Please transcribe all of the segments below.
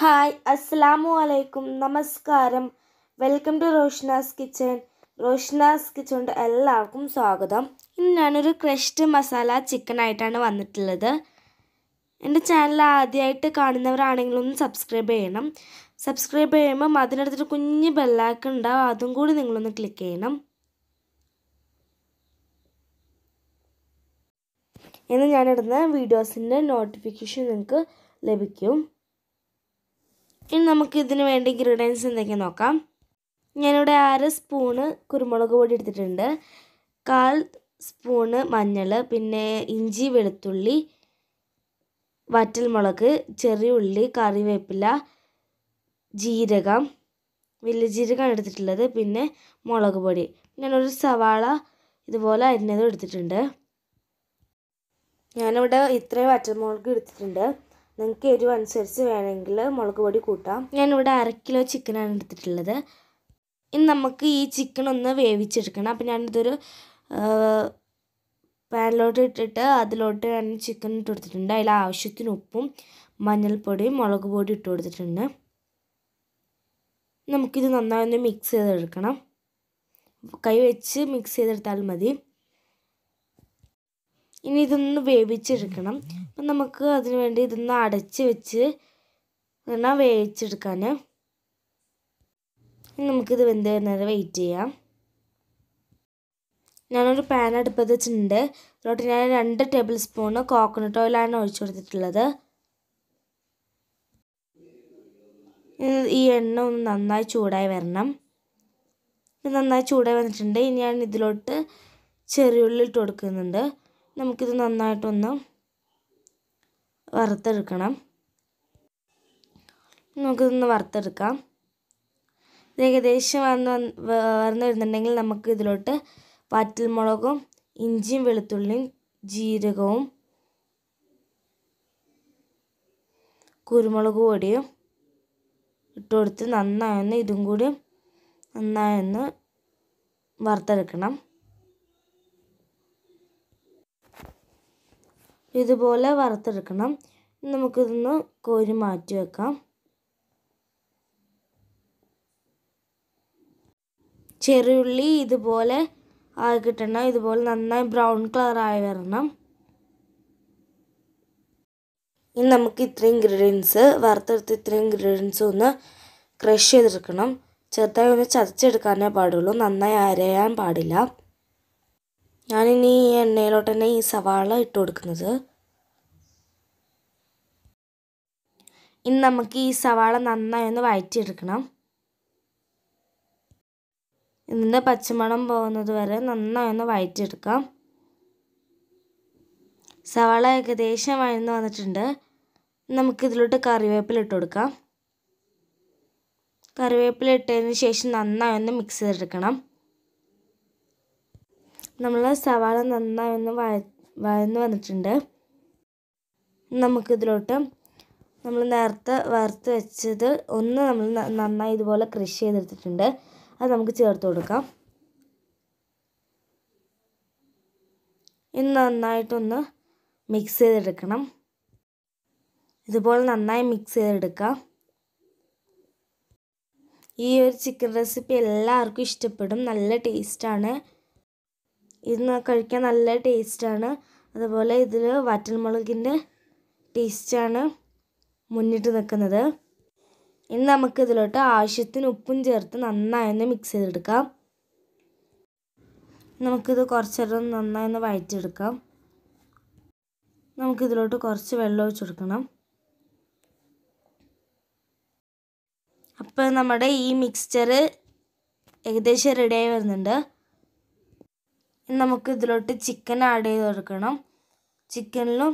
hi അസ്സലാമു അലൈക്കും നമസ്കാരം welcome to Roshna's kitchen Roshna's കിച്ചണിൻ്റെ എല്ലാവർക്കും സ്വാഗതം ഇന്ന് ഞാനൊരു ക്രഷ്ഡ് മസാല ചിക്കൻ ആയിട്ടാണ് വന്നിട്ടുള്ളത് എൻ്റെ ചാനൽ ആദ്യമായിട്ട് കാണുന്നവരാണെങ്കിൽ ഒന്ന് സബ്സ്ക്രൈബ് ചെയ്യണം സബ്സ്ക്രൈബ് ചെയ്യുമ്പം അതിനടുത്തൊരു കുഞ്ഞ് ബെല്ലാക്ക് ഉണ്ടാവും അതും കൂടി നിങ്ങളൊന്ന് ക്ലിക്ക് ചെയ്യണം എന്നാൽ ഞാനിടുന്ന വീഡിയോസിൻ്റെ നോട്ടിഫിക്കേഷൻ നിങ്ങൾക്ക് ലഭിക്കും ഇനി നമുക്ക് ഇതിന് വേണ്ട ഇൻഗ്രീഡിയൻസ് എന്തൊക്കെ നോക്കാം ഞാനിവിടെ അര സ്പൂണ് കുരുമുളക് പൊടി എടുത്തിട്ടുണ്ട് കാൽ സ്പൂണ് മഞ്ഞൾ പിന്നെ ഇഞ്ചി വെളുത്തുള്ളി വറ്റൽമുളക് ചെറിയ ഉള്ളി കറിവേപ്പില ജീരകം വലിയ ജീരകമാണ് എടുത്തിട്ടുള്ളത് പിന്നെ മുളക് പൊടി ഞാനൊരു സവാള ഇതുപോലെ അരിഞ്ഞതും എടുത്തിട്ടുണ്ട് ഞാനിവിടെ ഇത്രയും വറ്റൽമുളക് എടുത്തിട്ടുണ്ട് നിങ്ങൾക്ക് എരിവ് അനുസരിച്ച് വേണമെങ്കിൽ മുളക് പൊടി കൂട്ടാം ഞാനിവിടെ അര കിലോ ചിക്കനാണ് എടുത്തിട്ടുള്ളത് ഇനി നമുക്ക് ഈ ചിക്കൻ ഒന്ന് വേവിച്ചെടുക്കണം അപ്പം ഞാനിതൊരു പാനിലോട്ട് ഇട്ടിട്ട് അതിലോട്ട് ഞാൻ ചിക്കൻ ഇട്ട് കൊടുത്തിട്ടുണ്ട് അതിൽ ആവശ്യത്തിന് ഉപ്പും മഞ്ഞൾപ്പൊടിയും മുളക് പൊടി ഇട്ട് കൊടുത്തിട്ടുണ്ട് നമുക്കിത് നന്നായി ഒന്ന് മിക്സ് ചെയ്തെടുക്കണം കൈ വെച്ച് മിക്സ് ചെയ്തെടുത്താൽ മതി ഇനി ഇതൊന്ന് വേവിച്ചെടുക്കണം അപ്പം നമുക്ക് അതിന് വേണ്ടി ഇതൊന്ന് അടച്ച് വെച്ച് എന്നാൽ വേവിച്ചെടുക്കാൻ നമുക്കിത് വെന്ത് വരുന്നത് വെയിറ്റ് ചെയ്യാം ഞാനൊരു പാൻ അടുപ്പത് വെച്ചിട്ടുണ്ട് അതിലോട്ട് ഞാൻ രണ്ട് ടേബിൾ സ്പൂണ് കോക്കനട്ട് ഓയിലാണ് ഒഴിച്ചു കൊടുത്തിട്ടുള്ളത് ഈ എണ്ണ ഒന്ന് നന്നായി ചൂടായി വരണം ഇത് നന്നായി ചൂടായി വന്നിട്ടുണ്ട് ഇനി ഞാൻ ഇതിലോട്ട് ചെറിയുള്ളി ഇട്ട് കൊടുക്കുന്നുണ്ട് നമുക്കിത് നന്നായിട്ടൊന്ന് വറുത്തെടുക്കണം നമുക്കിതൊന്ന് വറുത്തെടുക്കാം ഇത് ഏകദേശം വന്ന് വന്ന് വരുന്നുണ്ടെങ്കിൽ നമുക്ക് ഇതിലോട്ട് വറ്റൽമുളകും ഇഞ്ചിയും വെളുത്തുള്ളിയും ജീരകവും കുരുമുളക് പൊടിയും ഇട്ട് കൊടുത്ത് നന്നായൊന്ന് ഇതും കൂടി നന്നായൊന്ന് വറുത്തെടുക്കണം ഇതുപോലെ വറുത്തെടുക്കണം നമുക്കിതൊന്ന് കോരി മാറ്റി വെക്കാം ചെറിയുള്ളി ഇതുപോലെ ആയി കിട്ടണം ഇതുപോലെ നന്നായി ബ്രൗൺ കളറായി വരണം ഇനി നമുക്ക് ഇത്രയും ഇൻഗ്രീഡിയൻസ് വറുത്തെടുത്ത് ഇത്രയും ഇൻഗ്രീഡിയൻസ് ഒന്ന് ക്രഷ് ചെയ്തെടുക്കണം ചെറുതായി ഒന്ന് ചതച്ചെടുക്കാനേ പാടുള്ളൂ നന്നായി അരയാൻ പാടില്ല ഞാനിനി ഈ എണ്ണയിലോട്ട് തന്നെ ഈ സവാള ഇട്ട് കൊടുക്കുന്നത് ഇനി നമുക്ക് ഈ സവാള നന്നായി ഒന്ന് വഴറ്റിയെടുക്കണം ഇന്ന് പച്ചമണം പോകുന്നത് വരെ നന്നായി ഒന്ന് വഴറ്റിയെടുക്കാം സവാള ഏകദേശം വഴന്ന് വന്നിട്ടുണ്ട് നമുക്കിതിലോട്ട് കറിവേപ്പില ഇട്ട് കൊടുക്കാം കറിവേപ്പില ഇട്ടതിന് ശേഷം നന്നായി ഒന്ന് മിക്സ് ചെയ്തെടുക്കണം നമ്മൾ സവാള നന്നായി ഒന്ന് വഴ വഴന്ന് വന്നിട്ടുണ്ട് നമുക്കിതിലോട്ട് നമ്മൾ നേരത്തെ വറുത്ത് വെച്ചത് ഒന്ന് നമ്മൾ നന്നായി ഇതുപോലെ കൃഷി ചെയ്തെടുത്തിട്ടുണ്ട് അത് നമുക്ക് ചേർത്ത് കൊടുക്കാം ഇന്ന് നന്നായിട്ടൊന്ന് മിക്സ് ചെയ്തെടുക്കണം ഇതുപോലെ നന്നായി മിക്സ് ചെയ്തെടുക്കാം ഈ ഒരു ചിക്കൻ റെസിപ്പി എല്ലാവർക്കും ഇഷ്ടപ്പെടും നല്ല ടേസ്റ്റാണ് ഇത് കഴിക്കാൻ നല്ല ടേസ്റ്റാണ് അതുപോലെ ഇതിൽ വറ്റൽമുളകിൻ്റെ ടേസ്റ്റാണ് മുന്നിട്ട് നിൽക്കുന്നത് ഇനി നമുക്ക് ഇതിലോട്ട് ആവശ്യത്തിന് ഉപ്പും ചേർത്ത് നന്നായൊന്ന് മിക്സ് ചെയ്തെടുക്കാം നമുക്കിത് കുറച്ചേരം നന്നായൊന്ന് വഴറ്റിയെടുക്കാം നമുക്കിതിലോട്ട് കുറച്ച് വെള്ളം ഒഴിച്ച് കൊടുക്കണം അപ്പോൾ നമ്മുടെ ഈ മിക്സ്ചർ ഏകദേശം റെഡിയായി വരുന്നുണ്ട് നമുക്ക് ഇതിലോട്ട് ചിക്കൻ ആഡ് ചെയ്ത് കൊടുക്കണം ചിക്കനിലും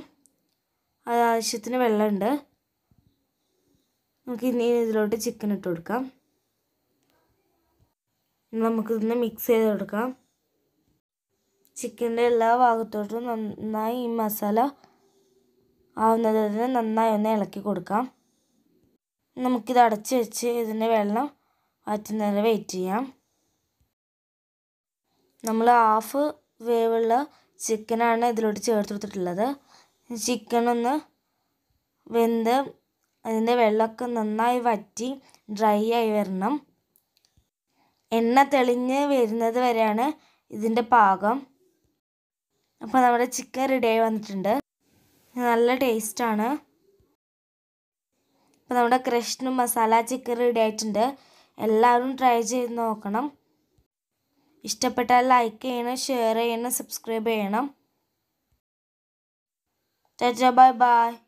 ആവശ്യത്തിന് വെള്ളമുണ്ട് നമുക്ക് ഇനി ഇതിലോട്ട് ചിക്കൻ ഇട്ട് കൊടുക്കാം നമുക്കിതിന് മിക്സ് ചെയ്ത് കൊടുക്കാം ചിക്കൻ്റെ എല്ലാ ഭാഗത്തോട്ടും നന്നായി ഈ മസാല ആവുന്നത് നന്നായി ഒന്ന് ഇളക്കി കൊടുക്കാം നമുക്കിത് അടച്ച് വെച്ച് ഇതിൻ്റെ വെള്ളം വറ്റുന്നവരെ വെയിറ്റ് ചെയ്യാം നമ്മൾ ഹാഫ് വേവുള്ള ചിക്കനാണ് ഇതിലോട്ട് ചേർത്ത് കൊടുത്തിട്ടുള്ളത് ചിക്കനൊന്ന് വെന്ത് അതിൻ്റെ വെള്ളമൊക്കെ നന്നായി വറ്റി ഡ്രൈ ആയി വരണം എണ്ണ തെളിഞ്ഞ് വരുന്നത് വരെയാണ് ഇതിൻ്റെ പാകം അപ്പോൾ നമ്മുടെ ചിക്കൻ റെഡിയായി വന്നിട്ടുണ്ട് നല്ല ടേസ്റ്റാണ് അപ്പോൾ നമ്മുടെ കൃഷ്ണ മസാല ചിക്കൻ റെഡി ആയിട്ടുണ്ട് എല്ലാവരും ട്രൈ ചെയ്ത് നോക്കണം ഇഷ്ടപ്പെട്ടാൽ ലൈക്ക് ചെയ്യണം ഷെയർ ചെയ്യണം സബ്സ്ക്രൈബ് ചെയ്യണം ടാറ്റ ബൈ ബൈ